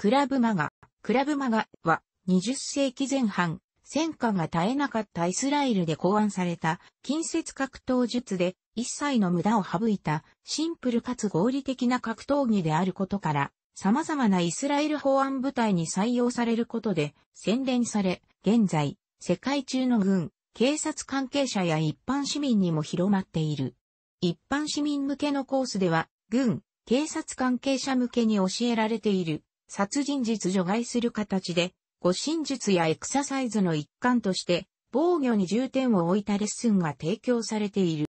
クラブマガ。クラブマガは20世紀前半、戦火が絶えなかったイスラエルで考案された近接格闘術で一切の無駄を省いたシンプルかつ合理的な格闘技であることから様々なイスラエル法案部隊に採用されることで洗練され、現在世界中の軍、警察関係者や一般市民にも広まっている。一般市民向けのコースでは軍、警察関係者向けに教えられている殺人術除外する形で、護身術やエクササイズの一環として、防御に重点を置いたレッスンが提供されている。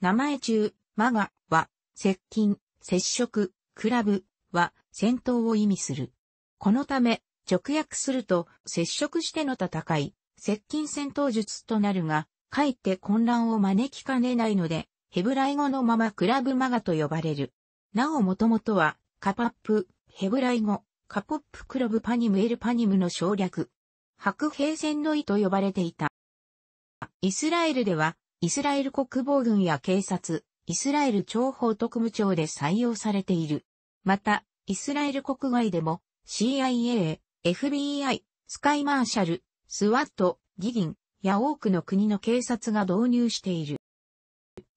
名前中、マガは、接近、接触、クラブは、戦闘を意味する。このため、直訳すると、接触しての戦い、接近戦闘術となるが、かえって混乱を招きかねないので、ヘブライ語のままクラブマガと呼ばれる。なおもともとは、カパップ、ヘブライ語、カポップクロブパニムエルパニムの省略。白兵戦の意と呼ばれていた。イスラエルでは、イスラエル国防軍や警察、イスラエル諜報特務庁で採用されている。また、イスラエル国外でも CIA、FBI、スカイマーシャル、スワット、ギギンや多くの国の警察が導入している。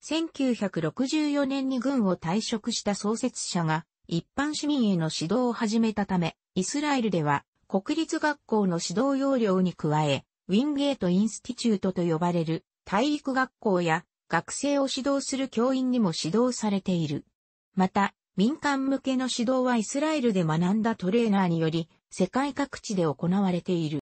1964年に軍を退職した創設者が一般市民への指導を始めたため、イスラエルでは国立学校の指導要領に加え、ウィンゲート・インスティチュートと呼ばれる体育学校や学生を指導する教員にも指導されている。また、民間向けの指導はイスラエルで学んだトレーナーにより、世界各地で行われている。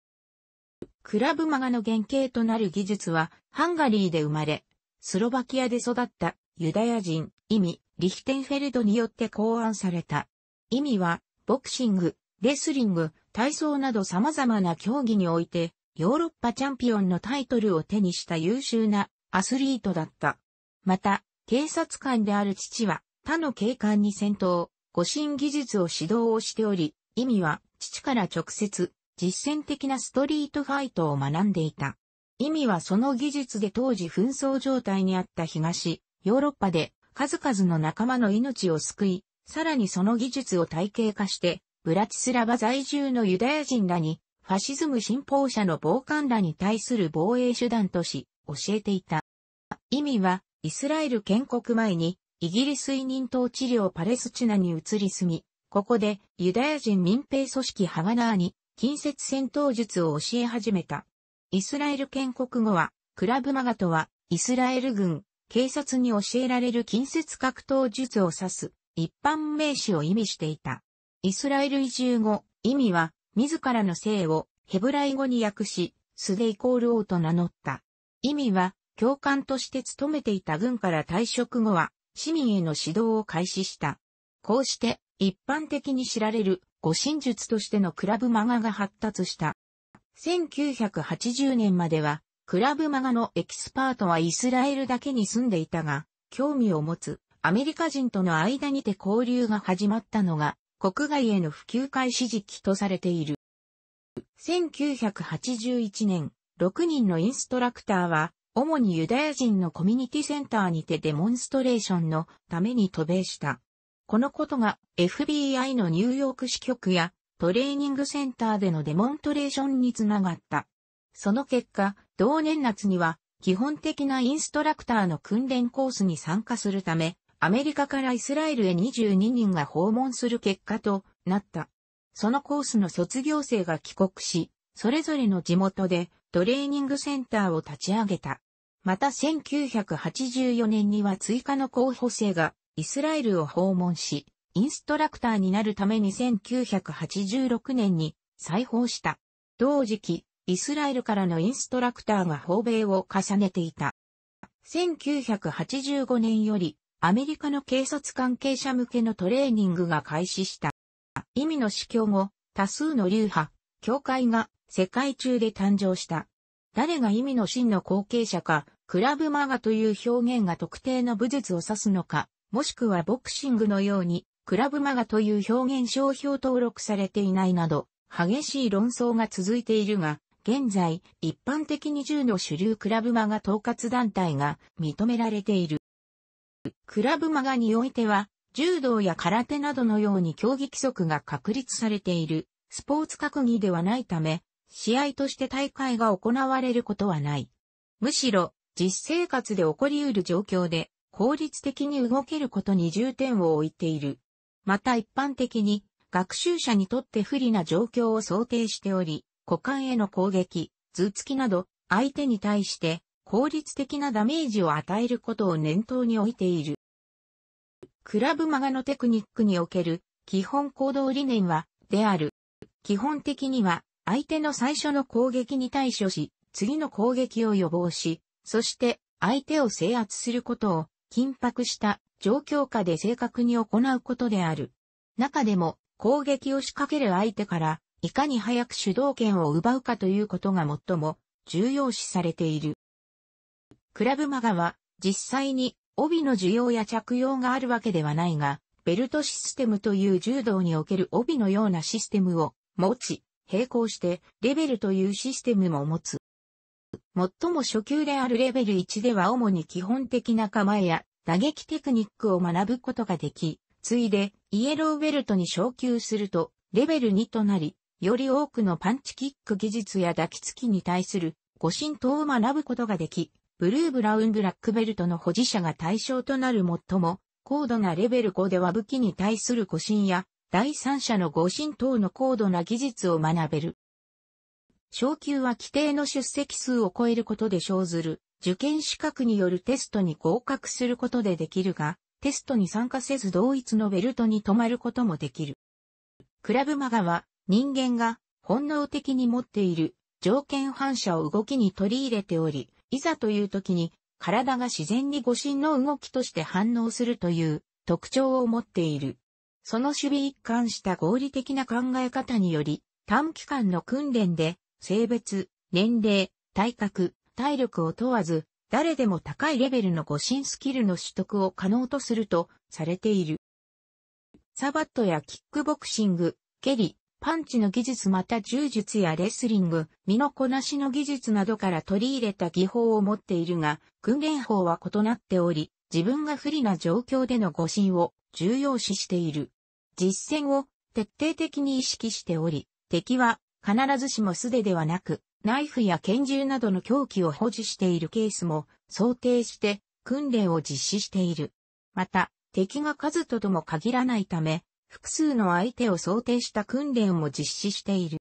クラブマガの原型となる技術は、ハンガリーで生まれ、スロバキアで育ったユダヤ人、意味、リヒテンフェルドによって考案された。意味は、ボクシング、レスリング、体操など様々な競技において、ヨーロッパチャンピオンのタイトルを手にした優秀なアスリートだった。また、警察官である父は、他の警官に戦闘、護身技術を指導をしており、意味は、父から直接、実践的なストリートファイトを学んでいた。意味はその技術で当時紛争状態にあった東、ヨーロッパで数々の仲間の命を救い、さらにその技術を体系化して、ブラチスラバ在住のユダヤ人らに、ファシズム信奉者の防寒らに対する防衛手段とし、教えていた。意味は、イスラエル建国前に、イギリス委任統治領パレスチナに移り住み、ここでユダヤ人民兵組織ハガナーに近接戦闘術を教え始めた。イスラエル建国後は、クラブマガとは、イスラエル軍、警察に教えられる近接格闘術を指す一般名詞を意味していた。イスラエル移住後、意味は自らの姓をヘブライ語に訳し、スデイコール王と名乗った。意味は教官として勤めていた軍から退職後は市民への指導を開始した。こうして一般的に知られる護身術としてのクラブマガが発達した。1980年まではクラブマガのエキスパートはイスラエルだけに住んでいたが、興味を持つアメリカ人との間にて交流が始まったのが、国外への普及開始時期とされている。1981年、6人のインストラクターは、主にユダヤ人のコミュニティセンターにてデモンストレーションのために渡米した。このことが FBI のニューヨーク支局やトレーニングセンターでのデモントレーションにつながった。その結果、同年夏には、基本的なインストラクターの訓練コースに参加するため、アメリカからイスラエルへ22人が訪問する結果となった。そのコースの卒業生が帰国し、それぞれの地元でトレーニングセンターを立ち上げた。また1984年には追加の候補生がイスラエルを訪問し、インストラクターになるために1986年に再訪した。同時期、イスラエルからのインストラクターが訪米を重ねていた。1985年よりアメリカの警察関係者向けのトレーニングが開始した。意味の死去後、多数の流派、教会が世界中で誕生した。誰が意味の真の後継者か、クラブマガという表現が特定の武術を指すのか、もしくはボクシングのように、クラブマガという表現商標登録されていないなど、激しい論争が続いているが、現在、一般的に10の主流クラブマガ統括団体が認められている。クラブマガにおいては、柔道や空手などのように競技規則が確立されているスポーツ閣議ではないため、試合として大会が行われることはない。むしろ、実生活で起こり得る状況で、効率的に動けることに重点を置いている。また一般的に、学習者にとって不利な状況を想定しており、股間への攻撃、頭突きなど、相手に対して効率的なダメージを与えることを念頭に置いている。クラブマガのテクニックにおける基本行動理念は、である。基本的には、相手の最初の攻撃に対処し、次の攻撃を予防し、そして相手を制圧することを緊迫した状況下で正確に行うことである。中でも攻撃を仕掛ける相手からいかに早く主導権を奪うかということが最も重要視されている。クラブマガは実際に帯の需要や着用があるわけではないが、ベルトシステムという柔道における帯のようなシステムを持ち、並行してレベルというシステムも持つ。最も初級であるレベル1では主に基本的な構えや打撃テクニックを学ぶことができ、ついでイエローベルトに昇級するとレベル2となり、より多くのパンチキック技術や抱きつきに対する誤神等を学ぶことができ、ブルーブラウンブラックベルトの保持者が対象となる最も高度なレベル5では武器に対する誤信や第三者の誤信等の高度な技術を学べる。昇級は規定の出席数を超えることで生ずる受験資格によるテストに合格することでできるが、テストに参加せず同一のベルトに止まることもできる。クラブマガは人間が本能的に持っている条件反射を動きに取り入れており、いざという時に体が自然に誤信の動きとして反応するという特徴を持っている。その守備一貫した合理的な考え方により、短期間の訓練で性別、年齢、体格、体力を問わず、誰でも高いレベルの護身スキルの取得を可能とするとされている。サバットやキックボクシング、蹴り、パンチの技術また柔術やレスリング、身のこなしの技術などから取り入れた技法を持っているが、訓練法は異なっており、自分が不利な状況での誤信を重要視している。実践を徹底的に意識しており、敵は必ずしも素手ではなく、ナイフや拳銃などの凶器を保持しているケースも想定して訓練を実施している。また、敵が数ととも限らないため、複数の相手を想定した訓練を実施している。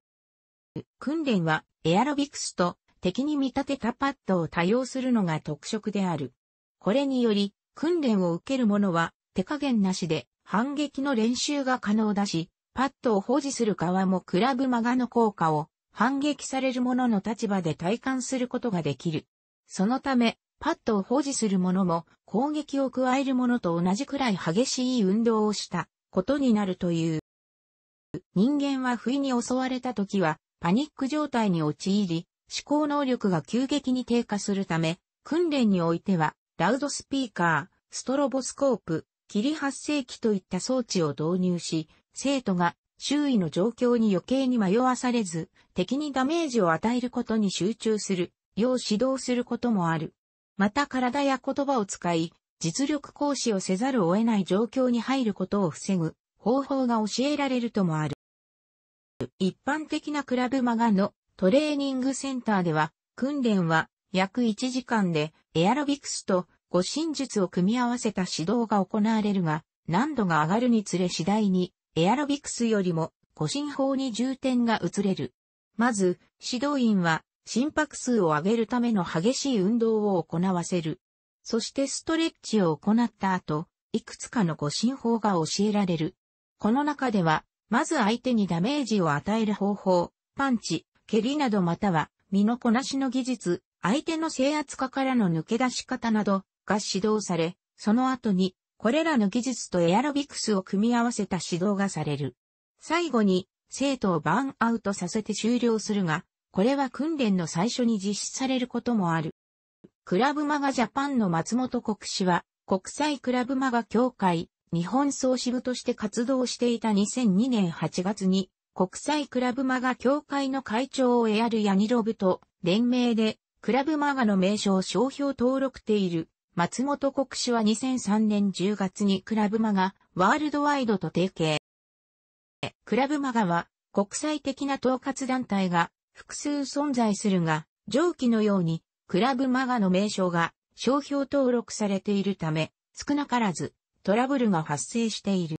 訓練はエアロビクスと敵に見立てたパッドを多用するのが特色である。これにより、訓練を受ける者は手加減なしで反撃の練習が可能だし、パッドを保持する側もクラブマガの効果を反撃される者の立場で体感することができる。そのため、パッドを保持する者も攻撃を加える者と同じくらい激しい運動をしたことになるという。人間は不意に襲われた時は、パニック状態に陥り、思考能力が急激に低下するため、訓練においては、ラウドスピーカー、ストロボスコープ、霧発生器といった装置を導入し、生徒が周囲の状況に余計に迷わされず、敵にダメージを与えることに集中する、よう指導することもある。また体や言葉を使い、実力行使をせざるを得ない状況に入ることを防ぐ方法が教えられるともある。一般的なクラブマガのトレーニングセンターでは、訓練は約1時間でエアロビクスと護身術を組み合わせた指導が行われるが、難度が上がるにつれ次第にエアロビクスよりも護身法に重点が移れる。まず、指導員は心拍数を上げるための激しい運動を行わせる。そしてストレッチを行った後、いくつかの護身法が教えられる。この中では、まず相手にダメージを与える方法、パンチ、蹴りなどまたは、身のこなしの技術、相手の制圧下からの抜け出し方などが指導され、その後に、これらの技術とエアロビクスを組み合わせた指導がされる。最後に、生徒をバーンアウトさせて終了するが、これは訓練の最初に実施されることもある。クラブマガジャパンの松本国氏は、国際クラブマガ協会、日本総支部として活動していた2002年8月に、国際クラブマガ協会の会長をエアル・ヤニロブと連名で、クラブマガの名称商標登録ている松本国氏は2003年10月にクラブマガワールドワイドと提携。クラブマガは国際的な統括団体が複数存在するが、上記のようにクラブマガの名称が商標登録されているため、少なからずトラブルが発生している。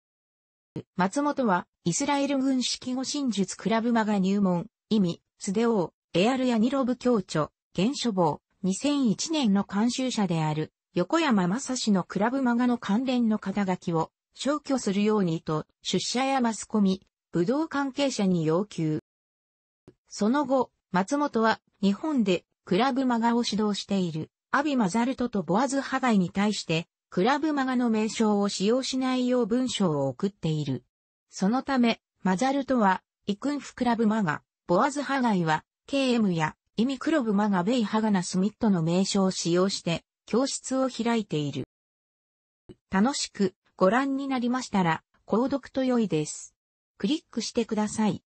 松本は、イスラエル軍式護身術クラブマガ入門、意味、スデオー、エアルヤニロブ教著、原書房、2001年の監修者である、横山正史のクラブマガの関連の肩書きを消去するようにと、出社やマスコミ、武道関係者に要求。その後、松本は日本でクラブマガを指導している、アビマザルトとボアズ・ハガイに対して、クラブマガの名称を使用しないよう文章を送っている。そのため、マザルトは、イクンフクラブマガ、ボアズ・ハガイは、KM や、イミクロブ・マガ・ベイ・ハガナ・スミットの名称を使用して、教室を開いている。楽しくご覧になりましたら、購読と良いです。クリックしてください。